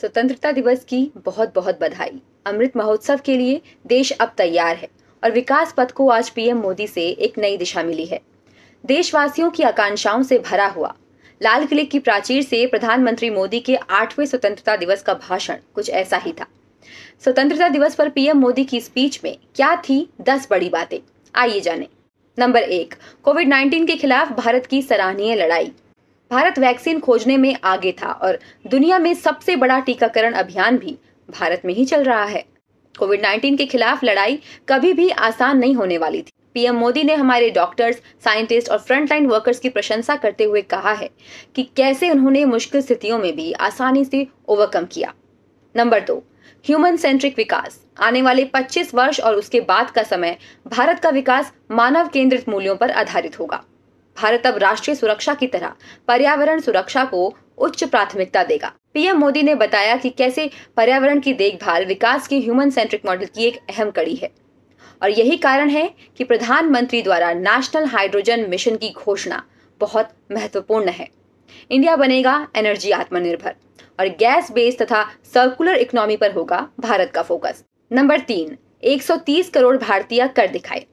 स्वतंत्रता दिवस की बहुत बहुत बधाई अमृत महोत्सव के लिए देश अब तैयार है और विकास पथ को आज पीएम मोदी से एक नई दिशा मिली है देशवासियों की आकांक्षाओं से भरा हुआ लाल किले की प्राचीर से प्रधानमंत्री मोदी के आठवें स्वतंत्रता दिवस का भाषण कुछ ऐसा ही था स्वतंत्रता दिवस पर पीएम मोदी की स्पीच में क्या थी दस बड़ी बातें आइए जाने नंबर एक कोविड 19 के खिलाफ भारत की सराहनीय लड़ाई भारत वैक्सीन खोजने में आगे था और दुनिया में सबसे बड़ा टीकाकरण अभियान भी भारत में ही चल रहा है कोविड 19 के खिलाफ लड़ाई कभी भी आसान नहीं होने वाली थी पीएम मोदी ने हमारे डॉक्टर्स साइंटिस्ट और फ्रंटलाइन वर्कर्स की प्रशंसा करते हुए कहा है कि कैसे उन्होंने मुश्किल स्थितियों में भी आसानी से ओवरकम किया नंबर दो ह्यूमन सेंट्रिक विकास आने वाले 25 वर्ष और उसके बाद का समय भारत का विकास मानव केंद्रित मूल्यों पर आधारित होगा भारत अब राष्ट्रीय सुरक्षा की तरह पर्यावरण सुरक्षा को उच्च प्राथमिकता देगा पीएम मोदी ने बताया कि कैसे पर्यावरण की देखभाल विकास की ह्यूमन सेंट्रिक मॉडल की एक अहम कड़ी है और यही कारण है कि प्रधानमंत्री द्वारा नेशनल हाइड्रोजन मिशन की घोषणा बहुत महत्वपूर्ण है इंडिया बनेगा एनर्जी आत्मनिर्भर और गैस बेस तथा सर्कुलर इकोनॉमी पर होगा भारत का फोकस नंबर तीन 130 करोड़ भारतीय कर दिखाए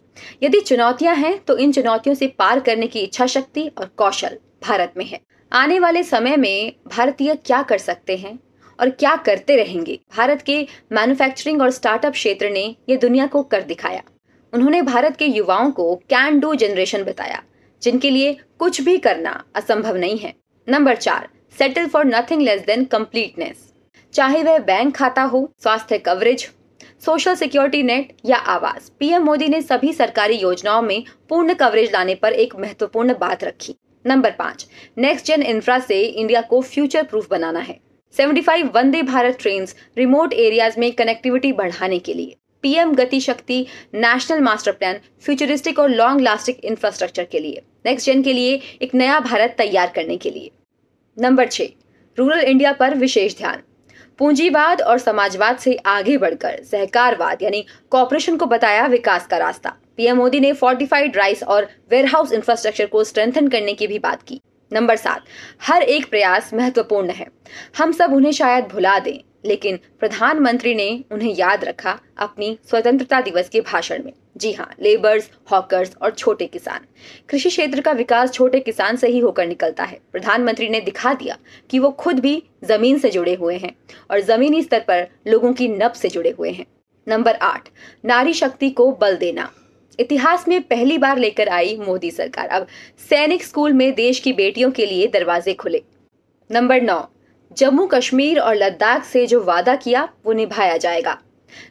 यदि चुनौतियां हैं तो इन चुनौतियों से पार करने की इच्छा शक्ति और कौशल भारत में है आने वाले समय में भारतीय क्या कर सकते हैं और क्या करते रहेंगे भारत के मैन्युफैक्चरिंग और स्टार्टअप क्षेत्र ने ये दुनिया को कर दिखाया उन्होंने भारत के युवाओं को कैन डू जनरेशन बताया जिनके लिए कुछ भी करना असंभव नहीं है नंबर चार settle for nothing less than completeness चाहे वह बैंक खाता हो स्वास्थ्य कवरेज सोशल सिक्योरिटी नेट या आवास पीएम मोदी ने सभी सरकारी योजनाओं में पूर्ण कवरेज लाने पर एक महत्वपूर्ण बात रखी नंबर पाँच नेक्स्ट जेन इंफ्रा से इंडिया को फ्यूचर प्रूफ बनाना है 75 Vande Bharat train remote areas में कनेक्टिविटी बढ़ाने के लिए PM Gati Shakti national master plan futuristic और लॉन्ग लास्टिक इंफ्रास्ट्रक्चर के लिए नेक्स्ट जेन के लिए एक नया भारत तैयार करने के लिए नंबर छह रूरल इंडिया पर विशेष ध्यान पूंजीवाद और समाजवाद से आगे बढ़कर सहकारवाद यानी कॉपरेशन को बताया विकास का रास्ता पीएम मोदी ने फोर्टिफाइड राइस और वेयरहाउस इंफ्रास्ट्रक्चर को स्ट्रेंथन करने की भी बात की नंबर सात हर एक प्रयास महत्वपूर्ण है हम सब उन्हें शायद भुला दें लेकिन प्रधानमंत्री ने उन्हें याद रखा अपनी स्वतंत्रता दिवस के भाषण में जी हाँ लेबर्स हॉकर्स और छोटे किसान कृषि क्षेत्र का विकास छोटे किसान से ही होकर निकलता है प्रधानमंत्री ने दिखा दिया कि वो खुद भी जमीन से जुड़े हुए हैं और जमीनी स्तर पर लोगों की नब से जुड़े हुए हैं नंबर आठ नारी शक्ति को बल देना इतिहास में पहली बार लेकर आई मोदी सरकार अब सैनिक स्कूल में देश की बेटियों के लिए दरवाजे खुले नंबर नौ जम्मू कश्मीर और लद्दाख से जो वादा किया वो निभाया जाएगा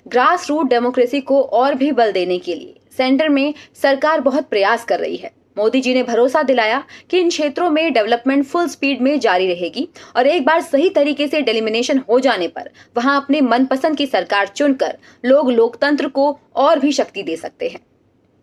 ग्रास रूट डेमोक्रेसी को और भी बल देने के लिए सेंटर में सरकार बहुत प्रयास कर रही है मोदी जी ने भरोसा दिलाया कि इन क्षेत्रों में डेवलपमेंट फुल स्पीड में जारी रहेगी और एक बार सही तरीके से डेलिमिनेशन हो जाने पर वहां अपने मनपसंद की सरकार चुनकर लोग लोकतंत्र को और भी शक्ति दे सकते हैं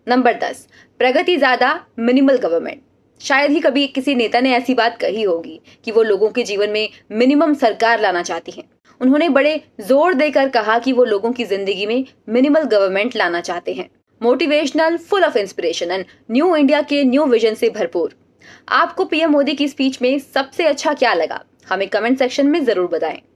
नंबर दस प्रगति ज्यादा मिनिमल गवर्नमेंट शायद ही कभी किसी नेता ने ऐसी बात कही होगी कि वो लोगों के जीवन में मिनिमम सरकार लाना चाहती हैं उन्होंने बड़े जोर देकर कहा कि वो लोगों की जिंदगी में मिनिमल गवर्नमेंट लाना चाहते हैं motivational full of inspiration and new India के न्यू विजन से भरपूर आपको पीएम मोदी की स्पीच में सबसे अच्छा क्या लगा हमें कमेंट सेक्शन में जरूर बताएं